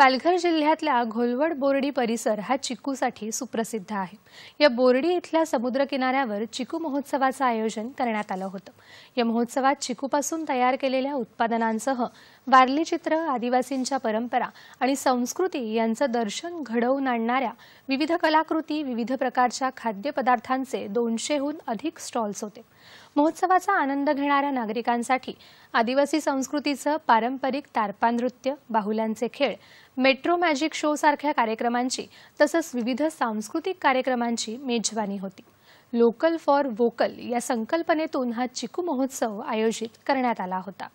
पालघर जिल्ह्यातल्या घोलवड बोर्डी परिसर हा चिकूसाठी सुप्रसिद्ध आहे या बोर्डी इथल्या समुद्रकिनाऱ्यावर चिकू महोत्सवाचं आयोजन करण्यात आलं होतं या महोत्सवात चिकूपासून तयार केलेल्या उत्पादनांसह वारली चित्र आदिवासींच्या परंपरा आणि संस्कृती यांचं दर्शन घडवून आणणाऱ्या विविध कलाकृती विविध प्रकारच्या खाद्यपदार्थांचे दोनशेहून अधिक स्टॉल्स होते महोत्सवाचा आनंद घेणाऱ्या नागरिकांसाठी आदिवासी संस्कृतीचं पारंपरिक तारपा नृत्य बाहुल्यांचे खेळ मेट्रो मॅजिक शो सारख्या कार्यक्रमांची तसंच विविध सांस्कृतिक कार्यक्रमांची मेजवानी होती लोकल फॉर वोकल या संकल्पनेतून हा चिकू महोत्सव आयोजित करण्यात आला होता